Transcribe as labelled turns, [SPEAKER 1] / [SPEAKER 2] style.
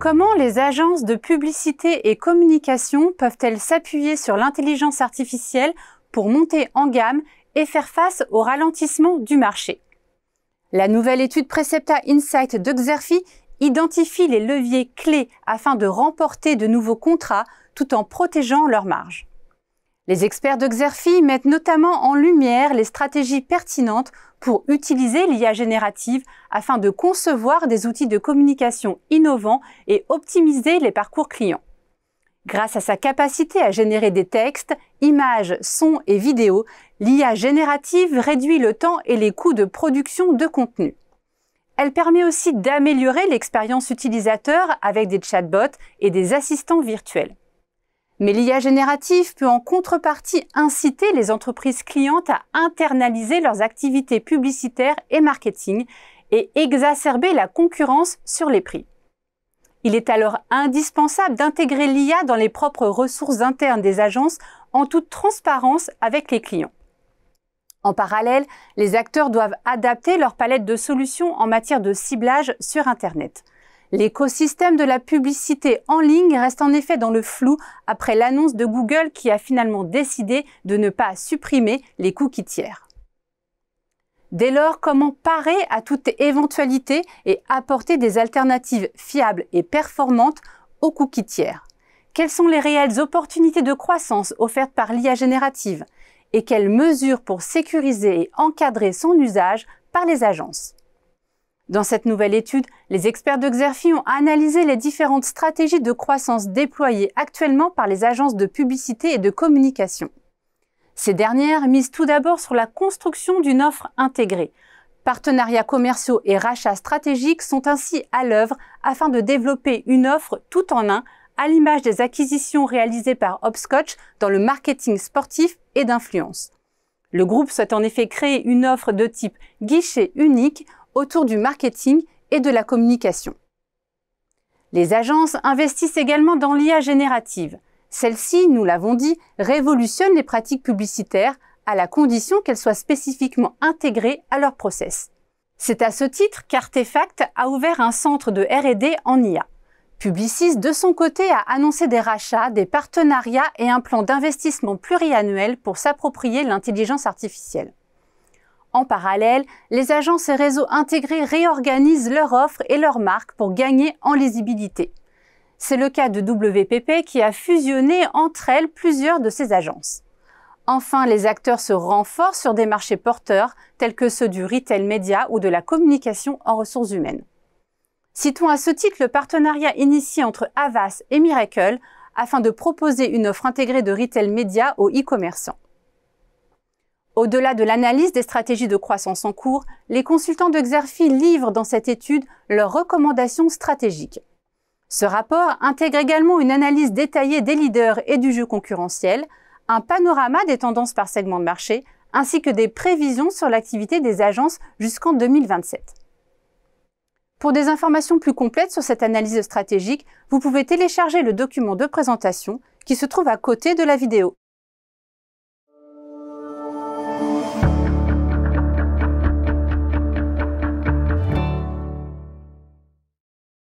[SPEAKER 1] Comment les agences de publicité et communication peuvent-elles s'appuyer sur l'intelligence artificielle pour monter en gamme et faire face au ralentissement du marché La nouvelle étude Precepta Insight de Xerfi identifie les leviers clés afin de remporter de nouveaux contrats tout en protégeant leurs marges. Les experts de Xerfi mettent notamment en lumière les stratégies pertinentes pour utiliser l'IA générative afin de concevoir des outils de communication innovants et optimiser les parcours clients. Grâce à sa capacité à générer des textes, images, sons et vidéos, l'IA générative réduit le temps et les coûts de production de contenu. Elle permet aussi d'améliorer l'expérience utilisateur avec des chatbots et des assistants virtuels. Mais l'IA génératif peut en contrepartie inciter les entreprises clientes à internaliser leurs activités publicitaires et marketing et exacerber la concurrence sur les prix. Il est alors indispensable d'intégrer l'IA dans les propres ressources internes des agences en toute transparence avec les clients. En parallèle, les acteurs doivent adapter leur palette de solutions en matière de ciblage sur Internet. L'écosystème de la publicité en ligne reste en effet dans le flou après l'annonce de Google qui a finalement décidé de ne pas supprimer les cookies tiers. Dès lors, comment parer à toute éventualité et apporter des alternatives fiables et performantes aux cookies tiers Quelles sont les réelles opportunités de croissance offertes par l'IA générative Et quelles mesures pour sécuriser et encadrer son usage par les agences dans cette nouvelle étude, les experts de Xerfi ont analysé les différentes stratégies de croissance déployées actuellement par les agences de publicité et de communication. Ces dernières misent tout d'abord sur la construction d'une offre intégrée. Partenariats commerciaux et rachats stratégiques sont ainsi à l'œuvre afin de développer une offre tout en un, à l'image des acquisitions réalisées par Hopscotch dans le marketing sportif et d'influence. Le groupe souhaite en effet créer une offre de type guichet unique autour du marketing et de la communication. Les agences investissent également dans l'IA générative. Celle-ci, nous l'avons dit, révolutionne les pratiques publicitaires à la condition qu'elles soient spécifiquement intégrées à leur process. C'est à ce titre qu'Artefact a ouvert un centre de R&D en IA. Publicis, de son côté, a annoncé des rachats, des partenariats et un plan d'investissement pluriannuel pour s'approprier l'intelligence artificielle. En parallèle, les agences et réseaux intégrés réorganisent leur offre et leur marque pour gagner en lisibilité. C'est le cas de WPP qui a fusionné entre elles plusieurs de ses agences. Enfin, les acteurs se renforcent sur des marchés porteurs tels que ceux du retail média ou de la communication en ressources humaines. Citons à ce titre le partenariat initié entre Avas et Miracle afin de proposer une offre intégrée de retail média aux e-commerçants. Au-delà de l'analyse des stratégies de croissance en cours, les consultants de Xerfi livrent dans cette étude leurs recommandations stratégiques. Ce rapport intègre également une analyse détaillée des leaders et du jeu concurrentiel, un panorama des tendances par segment de marché, ainsi que des prévisions sur l'activité des agences jusqu'en 2027. Pour des informations plus complètes sur cette analyse stratégique, vous pouvez télécharger le document de présentation qui se trouve à côté de la vidéo.